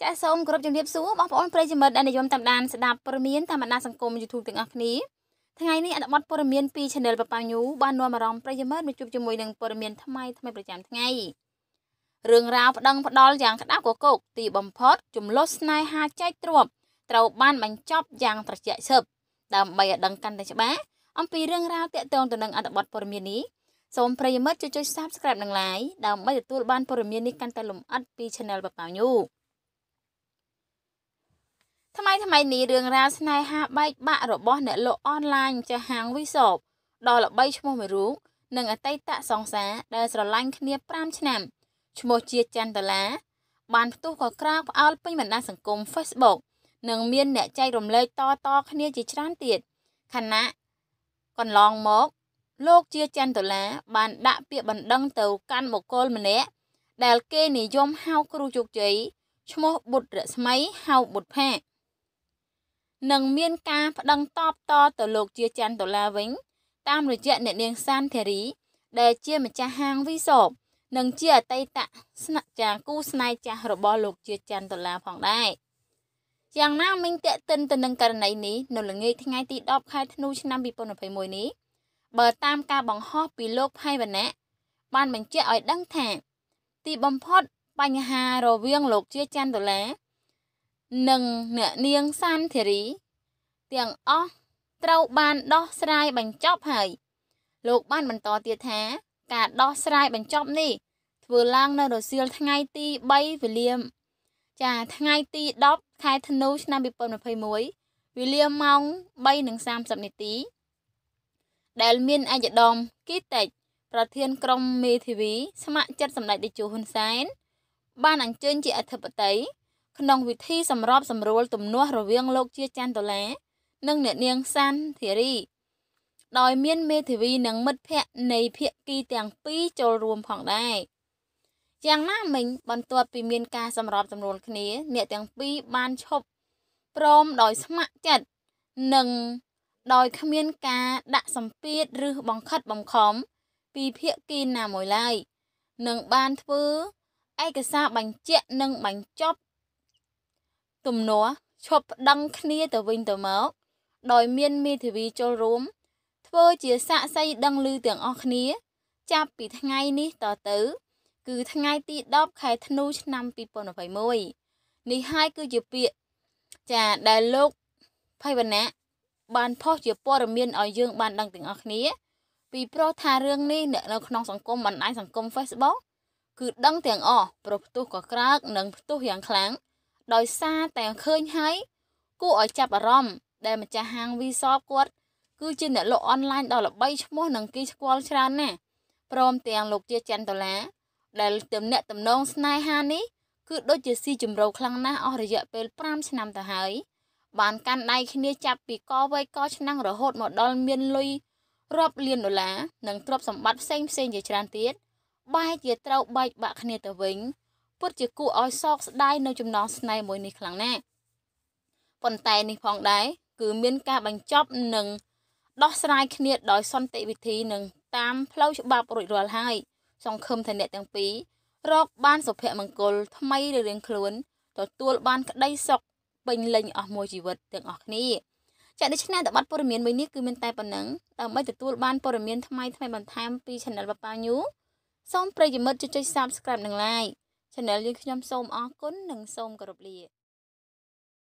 ចាសសូមគោរពជំរាបសួរបងប្អូនប្រិយមិត្តដែលនិយមតាមដានស្ដាប់ព័ត៌មានតាមបណ្ដាសង្គម YouTube ទាំងអស់គ្នាថ្ងៃនេះអត្ថបទព័ត៌មានពី Channel ប៉ប៉ាញូបាននាំអារម្មណ៍ប្រិយមិត្តមកជួបជាមួយនឹងព័ត៌មានថ្មីថ្មីប្រចាំថ្ងៃរឿងរ៉ាវប្តឹងផ្ដាល់យ៉ាងក្តៅគគុកទីបំផុតចំលោះស្នេហាចែកទ្រព្យត្រូវបានបញ្ចប់យ៉ាងត្រជាក់ឈឹបដើម្បីឲ្យដឹងកាន់តែច្បាស់អំពីរឿងរ៉ាវទាក់ទងទៅនឹងអត្ថបទព័ត៌មាននេះសូមប្រិយមិត្តជួយចុច Subscribe និង Like ដើម្បីទទួលបានព័ត៌មាននេះកាន់តែលម្អិតពី Channel ប៉ប៉ាញូថ្មីថ្មីនេះរឿងរ៉ាវស្នេហាបែកបាក់របស់ អ្នកលក់អនឡាញចាស់ហាងវិសប ដល់ល្បីឈ្មោះមួយរូបនិងអតីតសង្សារដែលស្រឡាញ់គ្នា5ឆ្នាំឈ្មោះជាចន្ទឡាបានផ្ទុះក៏ក្រោកផ្អើលពេញបណ្ដាសង្គម Facebook និងមានអ្នកចែករំលែកតតគ្នាជាច្រើនទៀតខណៈកន្លងមក លោកជាចន្ទឡាបានដាក់ពាក្យបណ្ដឹងទៅកាន់បុគ្គលម្នាក់ដែលគេនិយមហៅគ្រូជោគជ័យឈ្មោះបុត្ររស្មីហៅបុត្រផាកនិងមានការប្តឹងតបតទៅលោកជាច័ន្ទដុល្លារវិញតាមរយៈអ្នកនាងសានធារី ដែលជាម្ចាស់ហាងវីសបនិងជាអតីតស្នាក់ចាគូស្នេហ៍ចាស់របស់លោកជាច័ន្ទដុល្លារផងដែរយ៉ាងណាមិញតេតិនទៅនឹងករណីនេះនៅល្ងាចថ្ងៃទី10ខែធ្នូឆ្នាំ2021នេះបើតាមការបង្ហោះពីលោកផៃវណ្ណៈបានបញ្ជាក់ឲ្យដឹងថា ទីបំផុតបញ្ហារវាងលោកជាច័ន្ទដុល្លារនិងអ្នកនាងសានធារី ទាំងអស់ត្រូវបានដោះស្រាយបញ្ចប់ហើយលោកបានបន្តទៀតថាការដោះស្រាយបញ្ចប់នេះ ធ្វើឡើងនៅរសៀលថ្ងៃទី3វេលាចាថ្ងៃទី10ខែធ្នូឆ្នាំ2021វេលាម៉ោង3:30នាទី ដែលមានអាយដមគីតិចប្រធានក្រុមមេធាវីស្ម័គ្រចិត្តសម្ដេចតេជោហ៊ុនសែន បានអញ្ជើញជាអធិបតីក្នុងវិធីសម្របសម្រួលទំនាស់រវាងលោកជាច័ន្ទដុល្លារនិងអ្នកនាងសានធីរីដោយមានមេធាវីនិងមិត្តភ័ក្តិនៃភាគីទាំង ពីរចូលរួមផងដែរយ៉ាងណាមិញបន្ទាប់ពីមានការសម្របសម្រួលគ្នាអ្នកទាំងពីរបានឈប់ព្រមដោយស្ម័គ្រចិត្តនិងដោយគ្មានការដាក់សម្ពាធឬបង្ខិតបង្ខំពីភាគីណាមួយឡើយនឹងបានធ្វើឯកសារបញ្ជាក់និងបញ្ចប់ទំនាស់ឈប់ប្តឹងគ្នាទៅវិញទៅមកដោយមានមេធាវីចូលរួមធ្វើជាសាក្សីដឹងឮទាំងអស់គ្នា ចាប់ពីថ្ងៃនេះតទៅ គឺថ្ងៃទី10ខែធ្នូឆ្នាំ2021នេះហើយគឺជាពាក្យចាដែលលោកភ័យវណ្ណៈបានផុសជាព័ត៌មានឲ្យយើងបានដឹងទាំងអស់គ្នា ពីព្រោះថារឿងនេះអ្នកនៅក្នុងសង្គមបណ្ដាញសង្គម Facebook គឺដឹងទាំងអស់ព្រោះផ្ទុះក៏ក្រើក និងផ្ទុះយ៉ាងខ្លាំងដោយសារតែឃើញហើយគួរឲ្យចាប់អារម្មណ៍ដែលម្ចាស់ហាង Vsop គាត់គឺជាអ្នកលក់អនឡាញដ៏ល្បីឈ្មោះ និងគេស្គាល់ច្រើនណាស់ព្រមទាំងលោកជាចន្ទដុល្លារដែលទំនាក់ទំនងស្នេហានេះគឺដូចជាស៊ីជម្រៅខ្លាំងណាស់អស់រយៈពេល5ឆ្នាំទៅហើយបានកាន់ដៃគ្នាចាប់ពីកវ័យកឆ្នាំរហូតមកដល់មានលុយរាប់លានដុល្លារនិងទ្រព្យសម្បត្តិផ្សេងផ្សេងជាច្រើនទៀតបែរជាត្រូវបែកបាក់គ្នាទៅវិញពិតជាគួរឲ្យសោកស្ដាយនៅចំណងស្នេហ៍មួយនេះខ្លាំងណាស់ប៉ុន្តែនេះផងដែរគឺមានការបញ្ចប់និងដោះស្រាយគ្នាដោយសន្តិវិធីនិងតាមផ្លូវច្បាប់រួចរាល់ហើយសង្ឃឹមថាអ្នកទាំងពីររក បានសុភមង្គលថ្មីរៀងខ្លួន ទទួលបាន ក្តីសុខពេញលេញអស់មួយជីវិតទាំងអស់គ្នាចាដូច្នេះតបព័ត៌មានមួយនេះគឺមានតែប៉ុណ្ណឹងដើម្បីទទួលបានព័ត៌មានថ្មីថ្មីបន្ថែមពី Channel Papa New សូមប្រិយមិត្តចុច Subscribe និង Like Channel យើងខ្ញុំសូមអរគុណនិងសូមគោរពលា